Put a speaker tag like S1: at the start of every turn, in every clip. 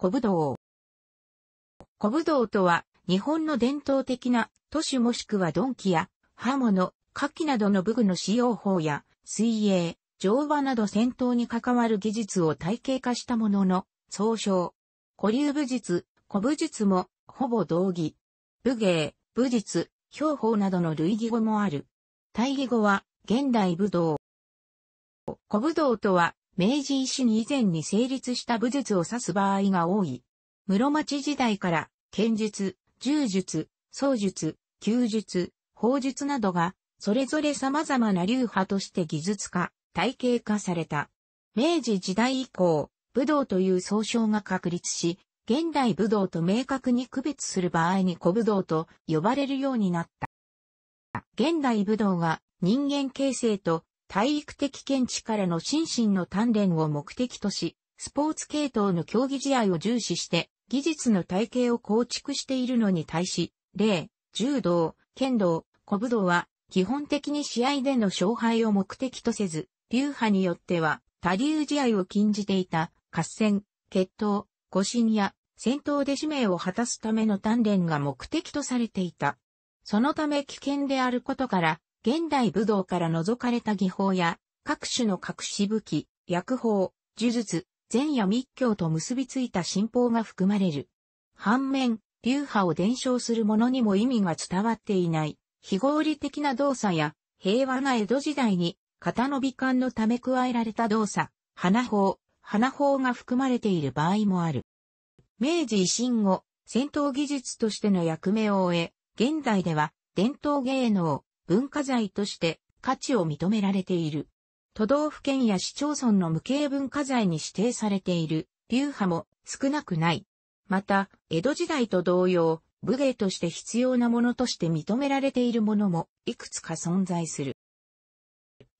S1: 古武道。古武道とは、日本の伝統的な都市もしくは鈍器や刃物、火器などの武具の使用法や、水泳、乗馬など戦闘に関わる技術を体系化したものの、総称。古流武術、古武術も、ほぼ同義。武芸、武術、兵法などの類義語もある。対義語は、現代武道。古武道とは、明治維新以前に成立した武術を指す場合が多い。室町時代から、剣術、柔術、槍術、弓術、砲術などが、それぞれ様々な流派として技術化、体系化された。明治時代以降、武道という総称が確立し、現代武道と明確に区別する場合に古武道と呼ばれるようになった。現代武道が人間形成と体育的見地からの心身の鍛錬を目的とし、スポーツ系統の競技試合を重視して、技術の体系を構築しているのに対し、例、柔道、剣道、小武道は、基本的に試合での勝敗を目的とせず、流派によっては、多流試合を禁じていた、合戦、決闘、誤身や、戦闘で使命を果たすための鍛錬が目的とされていた。そのため危険であることから、現代武道から除かれた技法や、各種の隠し武器、薬法、呪術、禅や密教と結びついた信仰が含まれる。反面、流派を伝承する者にも意味が伝わっていない、非合理的な動作や、平和な江戸時代に、型の美観のため加えられた動作、花法、花法が含まれている場合もある。明治維新後、戦闘技術としての役目を終え、現代では伝統芸能、文化財として価値を認められている。都道府県や市町村の無形文化財に指定されている流派も少なくない。また、江戸時代と同様、武芸として必要なものとして認められているものもいくつか存在する。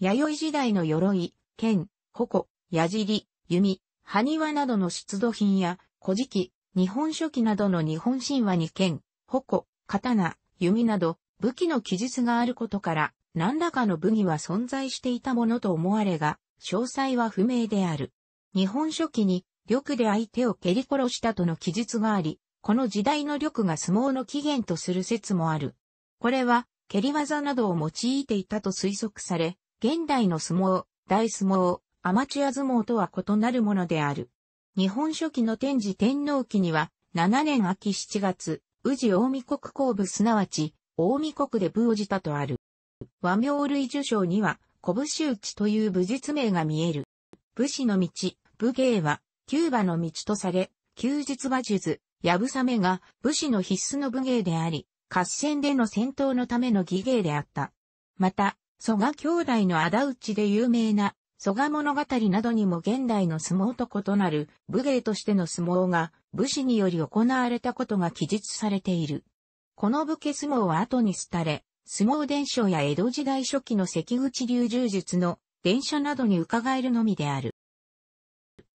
S1: 弥生時代の鎧、剣、矛、矢尻、弓、埴輪などの出土品や、古事記、日本書紀などの日本神話に剣、矛、刀、弓など、武器の記述があることから、何らかの武器は存在していたものと思われが、詳細は不明である。日本書紀に、力で相手を蹴り殺したとの記述があり、この時代の力が相撲の起源とする説もある。これは、蹴り技などを用いていたと推測され、現代の相撲、大相撲、アマチュア相撲とは異なるものである。日本書紀の天智天皇記には、7年秋7月、宇治大見国公部すなわち、大見国で武をじたとある。和名類受賞には、拳打ちという武術名が見える。武士の道、武芸は、キューバの道とされ、休日馬術、やぶさめが武士の必須の武芸であり、合戦での戦闘のための技芸であった。また、蘇我兄弟の仇討ちで有名な、蘇我物語などにも現代の相撲と異なる武芸としての相撲が武士により行われたことが記述されている。この武家相撲は後に廃れ、相撲伝承や江戸時代初期の関口流柔術の伝承などに伺えるのみである。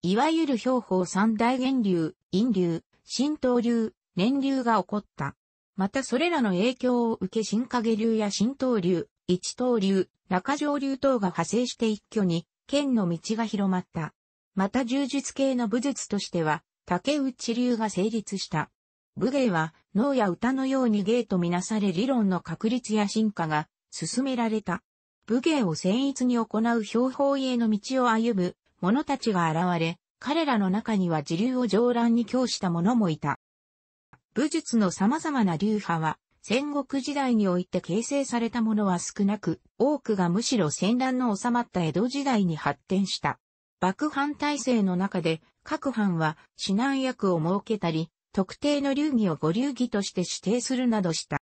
S1: いわゆる兵法三大源流、陰流、神道流、年流が起こった。またそれらの影響を受け新影流や神道流、一刀流、中条流等が派生して一挙に、剣の道が広まった。また柔術系の武術としては、竹内流が成立した。武芸は脳や歌のように芸とみなされ理論の確立や進化が進められた。武芸を先一に行う標本への道を歩む者たちが現れ、彼らの中には自流を上乱に供した者もいた。武術の様々な流派は、戦国時代において形成されたものは少なく、多くがむしろ戦乱の収まった江戸時代に発展した。幕藩体制の中で、各藩は指南役を設けたり、特定の流儀を五流儀として指定するなどした。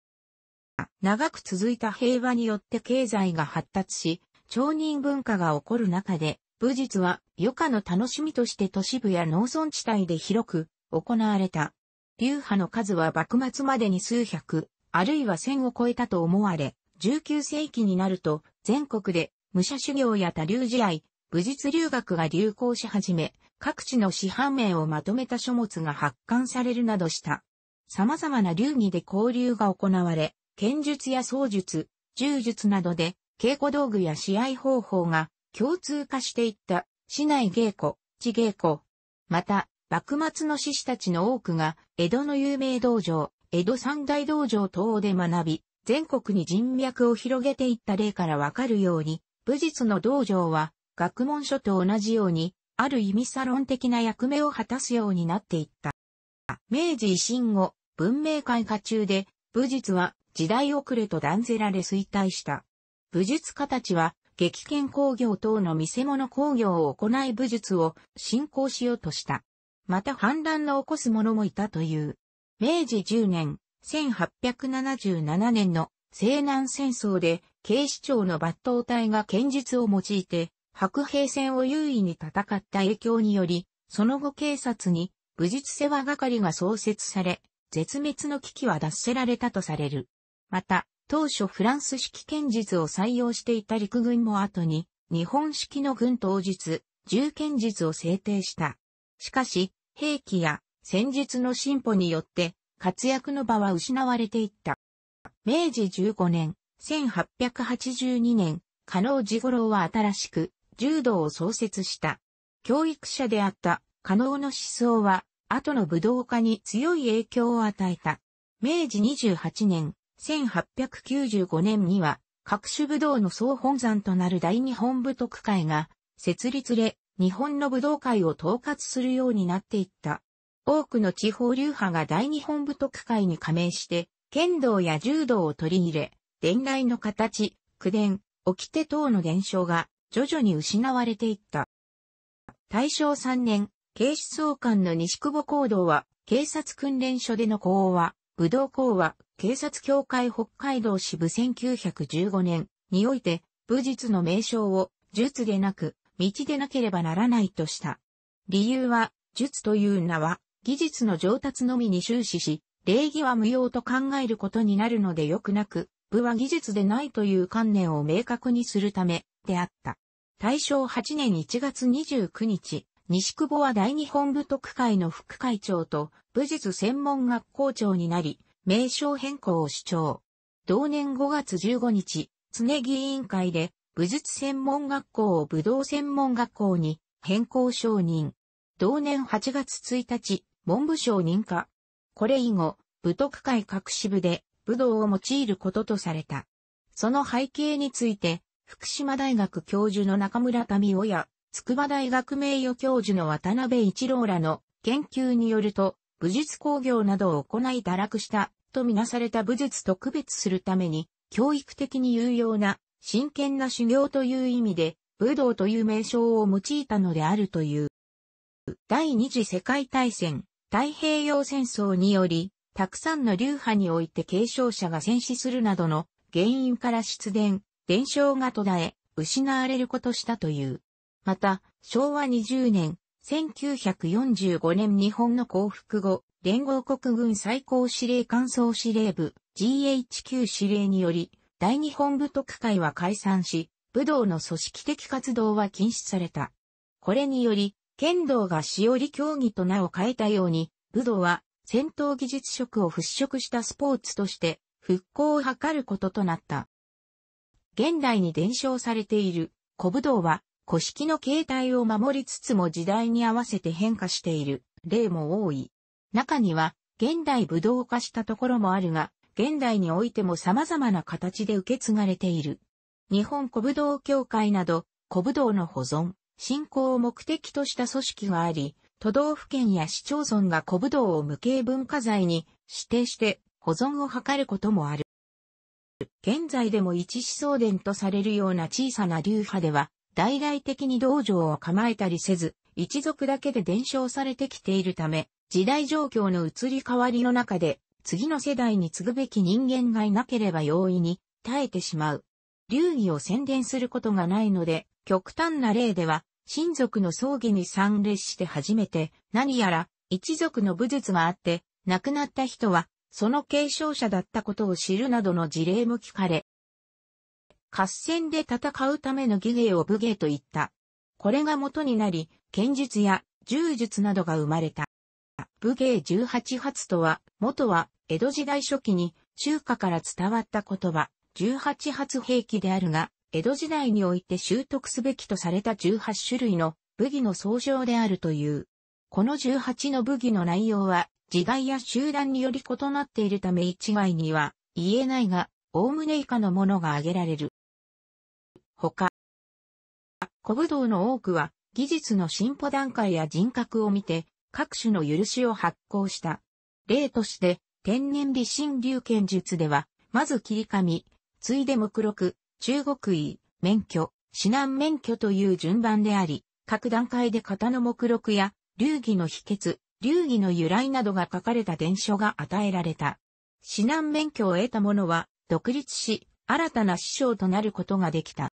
S1: 長く続いた平和によって経済が発達し、町人文化が起こる中で、武術は余暇の楽しみとして都市部や農村地帯で広く行われた。流派の数は幕末までに数百、あるいは千を超えたと思われ、19世紀になると全国で武者修行や多流試合、武術留学が流行し始め、各地の市販名をまとめた書物が発刊されるなどした。様々な流儀で交流が行われ、剣術や槍術、柔術などで、稽古道具や試合方法が共通化していった、市内稽古、地稽古。また、幕末の志士たちの多くが、江戸の有名道場、江戸三大道場等で学び、全国に人脈を広げていった例からわかるように、武術の道場は、学問書と同じように、ある意味サロン的な役目を果たすようになっていった。明治維新後、文明開化中で、武術は時代遅れと断ぜられ衰退した。武術家たちは、激剣工業等の見せ物工業を行い武術を進行しようとした。また反乱の起こす者もいたという。明治10年、1877年の西南戦争で警視庁の抜刀隊が剣術を用いて白兵戦を優位に戦った影響により、その後警察に武術世話係が創設され、絶滅の危機は脱せられたとされる。また、当初フランス式剣術を採用していた陸軍も後に、日本式の軍当日、銃剣術を制定した。しかし、兵器や戦術の進歩によって、活躍の場は失われていった。明治15年、1882年、加納寺五郎は新しく、柔道を創設した。教育者であった加納の思想は、後の武道家に強い影響を与えた。明治28年、1895年には、各種武道の総本山となる大日本武徳会が、設立で、日本の武道会を統括するようになっていった。多くの地方流派が大日本武徳会に加盟して、剣道や柔道を取り入れ、伝来の形、口伝、掟等の伝承が徐々に失われていった。大正3年、警視総監の西久保行動は、警察訓練所での講話、武道講話、警察協会北海道支部1915年において、武術の名称を、術でなく、道でなければならないとした。理由は、術という名は、技術の上達のみに終始し、礼儀は無用と考えることになるので良くなく、部は技術でないという観念を明確にするため、であった。大正8年1月29日、西久保は大日本部特会の副会長と武術専門学校長になり、名称変更を主張。同年5月15日、常議員会で武術専門学校を武道専門学校に変更承認。同年8月1日、文部省認可。これ以後、武徳会各支部で武道を用いることとされた。その背景について、福島大学教授の中村民夫や、筑波大学名誉教授の渡辺一郎らの研究によると、武術工業などを行い堕落したとみなされた武術と区別するために、教育的に有用な真剣な修行という意味で、武道という名称を用いたのであるという。第二次世界大戦、太平洋戦争により、たくさんの流派において継承者が戦死するなどの原因から出現伝承が途絶え、失われることしたという。また、昭和20年、1945年日本の降伏後、連合国軍最高司令官総司令部 GHQ 司令により、大日本部特会は解散し、武道の組織的活動は禁止された。これにより、剣道がしおり競技と名を変えたように、武道は戦闘技術職を払拭したスポーツとして復興を図ることとなった。現代に伝承されている古武道は古式の形態を守りつつも時代に合わせて変化している例も多い。中には現代武道化したところもあるが、現代においても様々な形で受け継がれている。日本古武道協会など古武道の保存、振興を目的とした組織があり、都道府県や市町村が古武道を無形文化財に指定して保存を図ることもある。現在でも一思想伝とされるような小さな流派では、大々的に道場を構えたりせず、一族だけで伝承されてきているため、時代状況の移り変わりの中で、次の世代に継ぐべき人間がいなければ容易に耐えてしまう。流儀を宣伝することがないので、極端な例では、親族の葬儀に参列して初めて、何やら一族の武術があって、亡くなった人はその継承者だったことを知るなどの事例も聞かれ、合戦で戦うための技芸を武芸と言った。これが元になり、剣術や柔術などが生まれた。武芸十八発とは、元は江戸時代初期に中華から伝わった言葉、十八発兵器であるが、江戸時代において習得すべきとされた18種類の武技の総称であるという。この18の武技の内容は時代や集団により異なっているため一概には言えないが、おおむね以下のものが挙げられる。他、古武道の多くは、技術の進歩段階や人格を見て、各種の許しを発行した。例として、天然美神流剣術では、まず切り紙、ついで目録、中国医、免許、指南免許という順番であり、各段階で型の目録や、流儀の秘訣、流儀の由来などが書かれた伝書が与えられた。指南免許を得た者は独立し、新たな師匠となることができた。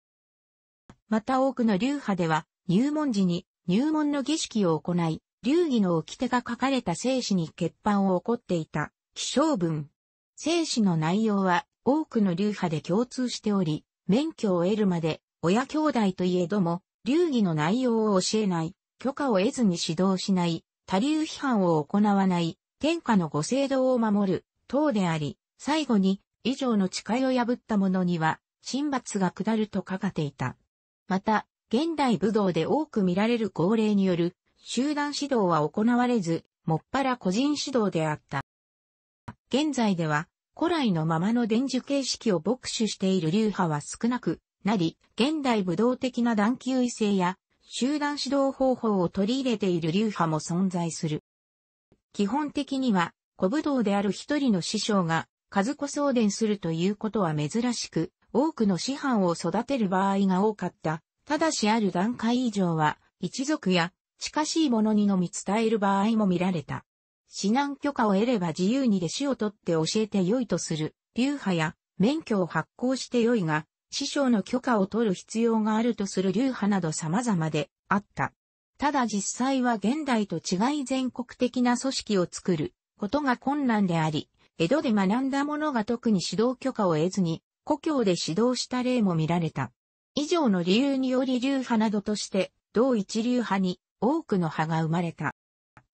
S1: また多くの流派では、入門時に入門の儀式を行い、流儀の掟が書かれた生死に欠板を起こっていた、起承文。生死の内容は多くの流派で共通しており、免許を得るまで親兄弟といえども、流儀の内容を教えない、許可を得ずに指導しない、他流批判を行わない、天下のご制度を守る、等であり、最後に、以上の誓いを破った者には、神罰が下ると書かれていた。また、現代武道で多く見られる号令による、集団指導は行われず、もっぱら個人指導であった。現在では、古来のままの伝授形式を牧首している流派は少なくなり、現代武道的な団球異性や集団指導方法を取り入れている流派も存在する。基本的には、古武道である一人の師匠が、数子相伝するということは珍しく、多くの師範を育てる場合が多かった。ただしある段階以上は、一族や近しい者にのみ伝える場合も見られた。指南許可を得れば自由に弟子を取って教えて良いとする、流派や免許を発行して良いが、師匠の許可を取る必要があるとする流派など様々であった。ただ実際は現代と違い全国的な組織を作ることが困難であり、江戸で学んだ者が特に指導許可を得ずに、故郷で指導した例も見られた。以上の理由により流派などとして、同一流派に多くの派が生まれた。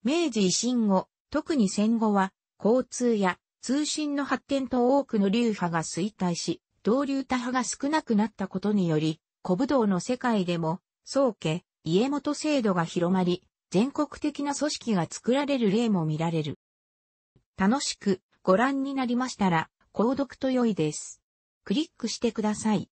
S1: 明治維新後、特に戦後は、交通や通信の発展と多くの流派が衰退し、同流他派が少なくなったことにより、古武道の世界でも、宗家、家元制度が広まり、全国的な組織が作られる例も見られる。楽しくご覧になりましたら、購読と良いです。クリックしてください。